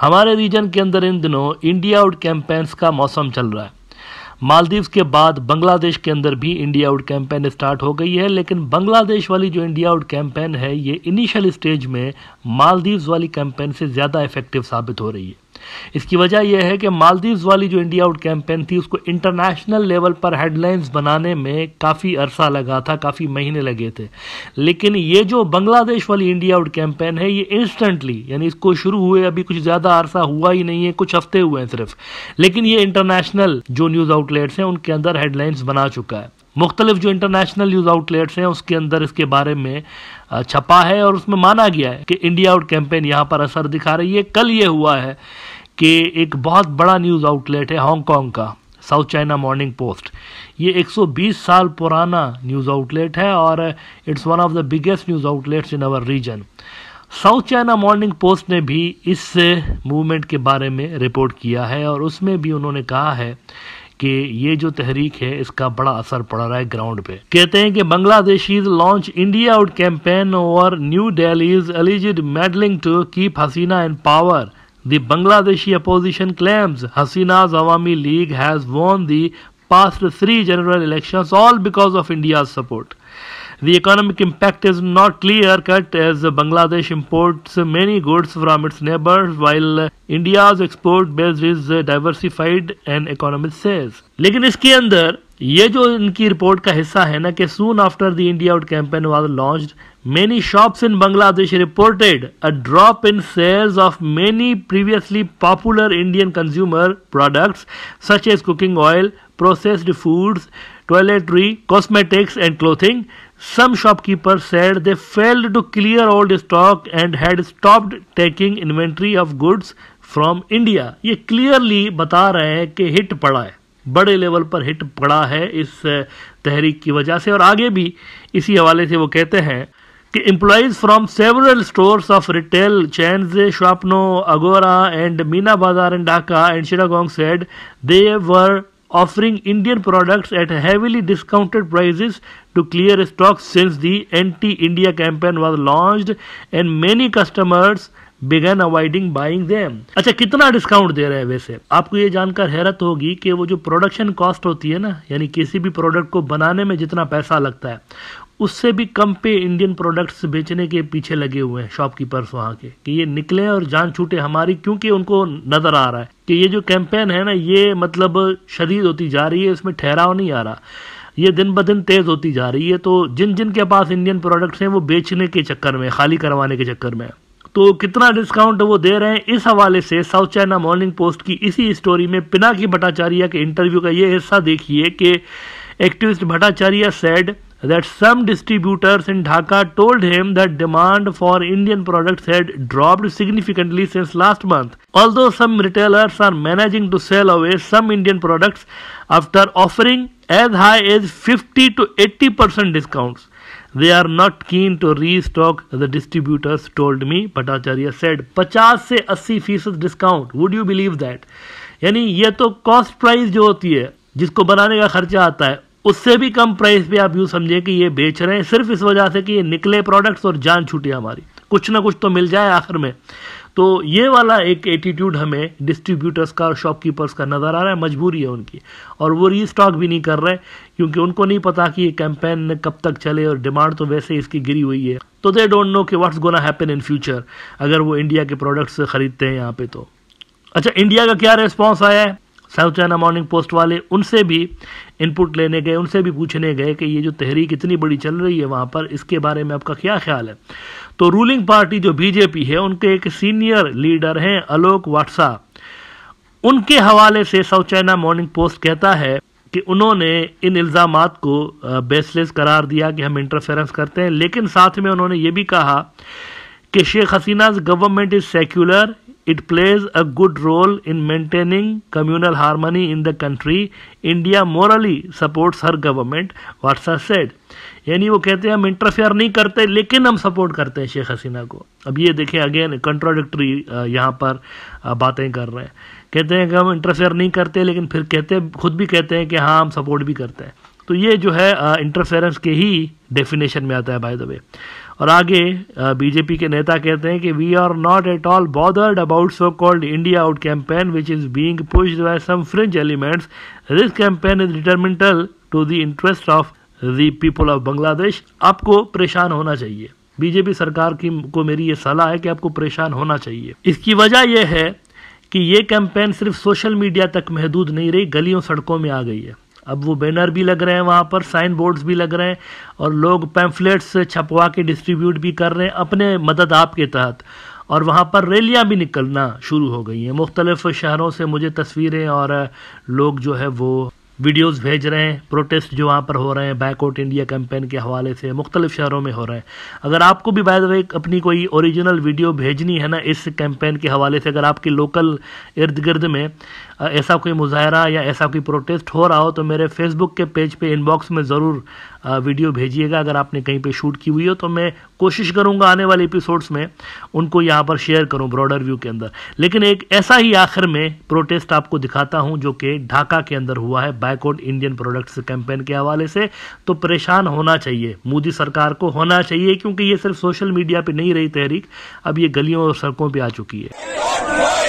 हमारे रीजन के अंदर इन दिनों इंडिया आउट कैंपेन्स का मौसम चल रहा है मालदीव के बाद बांग्लादेश के अंदर भी इंडिया आउट कैंपेन स्टार्ट हो गई है लेकिन बांग्लादेश वाली जो इंडिया आउट कैंपेन है ये इनिशियल स्टेज में मालदीव्स वाली कैंपेन से ज़्यादा इफेक्टिव साबित हो रही है इसकी वजह यह है कि मालदीव्स वाली जो इंडिया आउट कैंपेन थी उसको इंटरनेशनल लेवल पर हेडलाइंस बनाने में काफ़ी अरसा लगा था काफ़ी महीने लगे थे लेकिन ये जो बांग्लादेश वाली इंडिया आउट कैंपेन है ये इंस्टेंटली यानी इसको शुरू हुए अभी कुछ ज़्यादा अरसा हुआ ही नहीं है कुछ हफ्ते हुए हैं सिर्फ लेकिन ये इंटरनेशनल जो न्यूज़ आउटलेट्स हैं उनके अंदर हेडलाइंस बना चुका है मुख्तलिफ जो इंटरनेशनल न्यूज़ आउटलेट्स हैं उसके अंदर इसके बारे में छपा है और उसमें माना गया है कि इंडिया आउट कैंपेन यहाँ पर असर दिखा रही है कल ये हुआ है कि एक बहुत बड़ा न्यूज़ आउटलेट है हांगकॉन्ग का साउथ चाइना मॉर्निंग पोस्ट ये 120 साल पुराना न्यूज़ आउटलेट है और it's one of the biggest news outlets in our region South China Morning Post ने भी इस मूवमेंट के बारे में रिपोर्ट किया है और उसमें भी उन्होंने कहा है कि ये जो तहरीक है इसका बड़ा असर पड़ रहा है ग्राउंड पे कहते हैं कि Bangladeshi launch India out campaign और New Delhi is allegedly meddling to keep Hasina in power the Bangladeshi opposition claims Hasina Awami League has won the past three general election all because of India support The economic impact is not clear cut as Bangladesh imports many goods from its neighbors while India's export base is diversified and economist says. Lekin iske andar ye jo inki report ka hissa soon after the India out campaign was launched many shops in Bangladesh reported a drop in sales of many previously popular Indian consumer products such as cooking oil, processed foods, toiletry, cosmetics and clothing Some shopkeepers said they failed to clear old stock and had stopped taking inventory of goods from India. ये clearly बता रहे हैं कि hit पड़ा है बड़े level पर hit पड़ा है इस तहरीक की वजह से और आगे भी इसी हवाले से वो कहते हैं कि employees from several stores of retail chains Shwapno Agora and Meena Bazar and Dhaka and Chittagong said they were offering Indian products at heavily discounted prices to clear stocks since the anti India campaign was launched and many customers began avoiding buying them अच्छा कितना discount दे रहे हैं वैसे आपको ये जानकर हैरत होगी कि वो जो प्रोडक्शन कॉस्ट होती है ना यानी किसी भी प्रोडक्ट को बनाने में जितना पैसा लगता है उससे भी कम पे इंडियन प्रोडक्ट्स बेचने के पीछे लगे हुए हैं शॉपकीपर्स वहाँ के कि ये निकले और जान छूटे हमारी क्योंकि उनको नजर आ रहा है कि ये जो कैंपेन है ना ये मतलब शदीद होती जा रही है इसमें ठहराव नहीं आ रहा ये दिन ब दिन तेज़ होती जा रही है तो जिन जिन के पास इंडियन प्रोडक्ट्स हैं वो बेचने के चक्कर में खाली करवाने के चक्कर में तो कितना डिस्काउंट वो दे रहे हैं इस हवाले से साउथ चाइना मॉर्निंग पोस्ट की इसी स्टोरी में पिनाकी भट्टाचार्य के इंटरव्यू का ये हिस्सा देखिए कि activist Bhattacharya said that some distributors in Dhaka told him that demand for Indian products had dropped significantly since last month. Although some retailers are managing to sell away some Indian products after offering as high as 50 to 80% discounts. They are not keen to restock, the distributors told me, Bhattacharya said. 50 se 80 फीसद discount. Would you believe that? यानी ये तो price price जो होती है जिसको बनाने का खर्चा आता है उससे भी कम प्राइस पे आप यूँ समझें कि ये बेच रहे हैं सिर्फ इस वजह से कि ये निकले प्रोडक्ट्स और जान छूटी हमारी कुछ ना कुछ तो मिल जाए आखिर में तो ये वाला एक एटीट्यूड हमें डिस्ट्रीब्यूटर्स का और शॉपकीपर्स का नज़र आ रहा है मजबूरी है उनकी और वो रीस्टॉक भी नहीं कर रहे क्योंकि उनको नहीं पता कि ये कैंपेन कब तक चले और डिमांड तो वैसे इसकी गिरी हुई है तो दे डोंट नो कि what's gonna happen in future अगर वो इंडिया के प्रोडक्ट्स ख़रीदते हैं यहाँ पे तो अच्छा इंडिया का क्या रिस्पॉन्स आया है साउथ चाइना मॉर्निंग पोस्ट वाले उनसे भी इनपुट लेने गए उनसे भी पूछने गए कि ये जो तहरीक इतनी बड़ी चल रही है वहाँ पर इसके बारे में आपका क्या ख्याल है तो रूलिंग पार्टी जो बीजेपी है उनके एक सीनियर लीडर हैं आलोक वाटसा उनके हवाले से साउथ चाइना मॉर्निंग पोस्ट कहता है कि उन्होंने इन इल्ज़ाम को बेसलेस करार दिया कि हम इंटरफेरेंस करते हैं लेकिन साथ में उन्होंने ये भी कहा कि Sheikh Hasina government is secular It plays a good role in maintaining communal harmony in the country. India morally supports her government, Watsa said. यानी वो कहते हैं हम इंटरफेयर नहीं करते लेकिन हम सपोर्ट करते हैं शेख हसीना को अब ये देखें अगेन कंट्राडिक्टरी uh, यहाँ पर uh, बातें कर रहे हैं कहते हैं कि हम इंटरफेयर नहीं करते लेकिन फिर कहते खुद भी कहते हैं कि हाँ हम सपोर्ट भी करते हैं तो ये जो है इंटरफेरेंस uh, के ही डेफिनेशन में आता है बाय द वे और आगे बीजेपी के नेता कहते हैं कि we are not at all bothered about so called India out campaign which is being pushed by some fringe elements this campaign is detrimental to the interest of the people of Bangladesh आपको परेशान होना चाहिए BJP सरकार की को मेरी ये सलाह है कि आपको परेशान होना चाहिए इसकी वजह यह है कि ये कैंपेन सिर्फ सोशल मीडिया तक महदूद नहीं रही गलियों सड़कों में आ गई है अब वो बैनर भी लग रहे हैं वहाँ पर साइन बोर्ड्स भी लग रहे हैं और लोग पैम्फलेट्स छपवा के डिस्ट्रीब्यूट भी कर रहे हैं अपने मदद आप के तहत और वहाँ पर रैलियाँ भी निकलना शुरू हो गई हैं मुख्तलिफ़ शहरों से मुझे तस्वीरें और लोग जो है वो वीडियोस भेज रहे हैं प्रोटेस्ट जो वहाँ पर हो रहे हैं बैकआउट इंडिया कैंपेन के हवाले से मुख्तलिफ शहरों में हो रहे हैं अगर आपको भी बाय द वे अपनी कोई ओरिजिनल वीडियो भेजनी है ना इस कैंपेन के हवाले से अगर आपके लोकल इर्द गिर्द में ऐसा कोई मुजाहरा या ऐसा कोई प्रोटेस्ट हो रहा हो तो मेरे फेसबुक के पेज पे इनबॉक्स में ज़रूर वीडियो भेजिएगा अगर आपने कहीं पे शूट की हुई हो तो मैं कोशिश करूंगा आने वाले एपिसोड्स में उनको यहाँ पर शेयर करूँ ब्रॉडर व्यू के अंदर लेकिन एक ऐसा ही आखिर में प्रोटेस्ट आपको दिखाता हूँ जो कि ढाका के अंदर हुआ है बैकवर्ड इंडियन प्रोडक्ट्स कैंपेन के हवाले से तो परेशान होना चाहिए मोदी सरकार को होना चाहिए क्योंकि ये सिर्फ सोशल मीडिया पर नहीं रही तहरीक अब ये गलियों और सड़कों पर आ चुकी है